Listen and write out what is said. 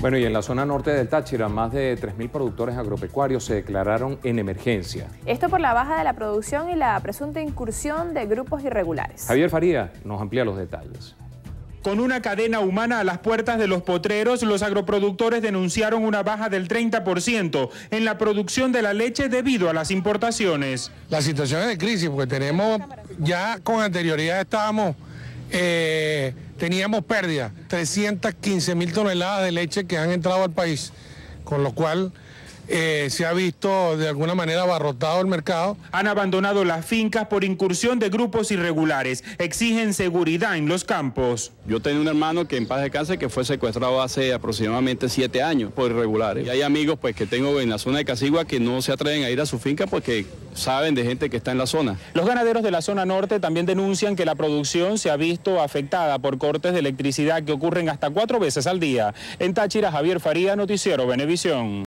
Bueno, y en la zona norte del Táchira, más de 3.000 productores agropecuarios se declararon en emergencia. Esto por la baja de la producción y la presunta incursión de grupos irregulares. Javier Faría nos amplía los detalles. Con una cadena humana a las puertas de los potreros, los agroproductores denunciaron una baja del 30% en la producción de la leche debido a las importaciones. La situación es de crisis, porque tenemos, ya con anterioridad estábamos eh, teníamos pérdida, 315 mil toneladas de leche que han entrado al país, con lo cual eh, se ha visto de alguna manera abarrotado el mercado. Han abandonado las fincas por incursión de grupos irregulares. Exigen seguridad en los campos. Yo tengo un hermano que en paz descanse que fue secuestrado hace aproximadamente siete años por irregulares. Y hay amigos pues que tengo en la zona de Casigua que no se atreven a ir a su finca porque saben de gente que está en la zona. Los ganaderos de la zona norte también denuncian que la producción se ha visto afectada por cortes de electricidad que ocurren hasta cuatro veces al día. En Táchira, Javier Faría, Noticiero Venevisión.